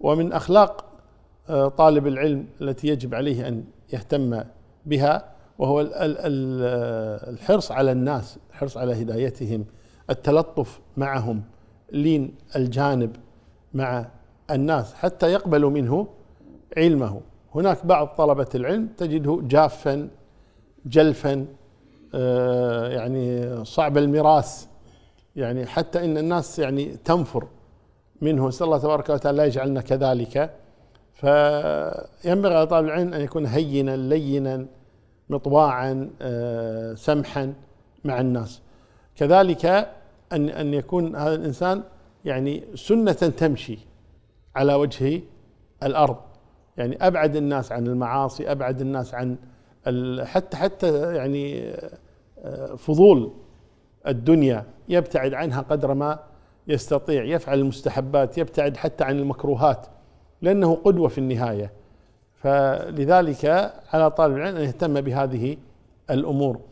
ومن اخلاق آه، طالب العلم التي يجب عليه ان يهتم بها وهو الحرص على الناس الحرص على هدايتهم التلطف معهم لين الجانب مع الناس حتى يقبلوا منه علمه هناك بعض طلبة العلم تجده جافا جلفا آه، يعني صعب المراس يعني حتى ان الناس يعني تنفر منه نسأل الله تبارك وتعالى لا يجعلنا كذلك فينبغي على طالب العلم أن يكون هينا لينا مطواعا آه، سمحا مع الناس كذلك أن أن يكون هذا الإنسان يعني سنة تمشي على وجه الأرض يعني أبعد الناس عن المعاصي أبعد الناس عن حتى حتى يعني آه، فضول الدنيا يبتعد عنها قدر ما يستطيع يفعل المستحبات يبتعد حتى عن المكروهات لأنه قدوة في النهاية فلذلك على طالب العلم أن يهتم بهذه الأمور